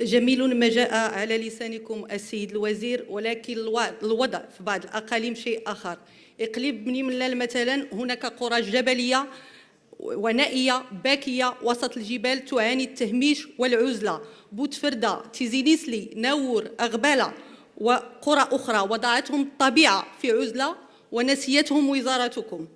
جميل ما جاء على لسانكم السيد الوزير ولكن الوضع في بعض الأقاليم شيء آخر إقليم بني ملال مثلا هناك قرى جبلية ونائية باكية وسط الجبال تعاني التهميش والعزلة بوتفردة تيزينيسلي ناور أغبالة وقرى أخرى وضعتهم الطبيعة في عزلة ونسيتهم وزارتكم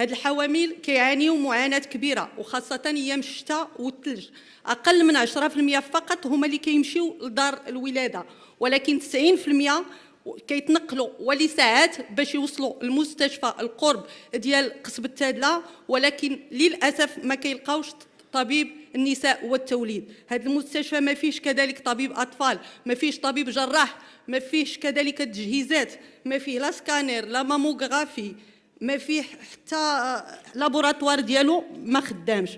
هاد الحوامل كيعانيو معاناه كبيره وخاصه ايام الشتاء والثلج اقل من 10% فقط هما اللي كيمشيو لدار الولاده ولكن 90% كيتنقلوا ولساعات باش يوصلوا المستشفى القرب ديال قصب التادله ولكن للأسف ما كيلقاوش طبيب النساء والتوليد هذا المستشفى ما فيش كذلك طبيب أطفال ما فيش طبيب جراح ما فيش كذلك تجهيزات ما فيه لا سكانير لا ماموغرافي ما فيه حتى لابوراتوار ديالو ما خدامش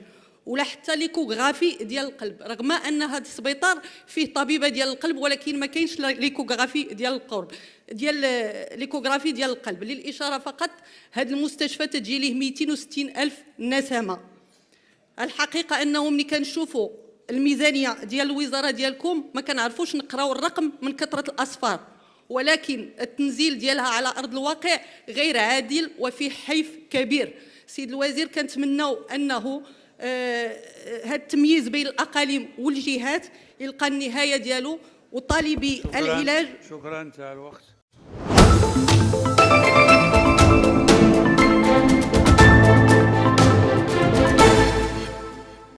ولا حتى ليكوغرافي ديال القلب رغم ان هذا السبيطار فيه طبيبه ديال القلب ولكن ما كاينش ليكوغرافي ديال القرب ديال ليكوغرافي ديال القلب للاشاره فقط هذا المستشفى تجي ليه 260 الف نسمه الحقيقه انه ملي كنشوفوا الميزانيه ديال الوزاره ديالكم ما كنعرفوش نقراو الرقم من كثره الاصفار ولكن التنزيل ديالها على ارض الواقع غير عادل وفي حيف كبير سيد الوزير كنتمناو انه هذا آه، آه، التمييز بين الاقاليم والجهات يلقى النهايه ديالو وطالبي العلاج شكرا تاع الوقت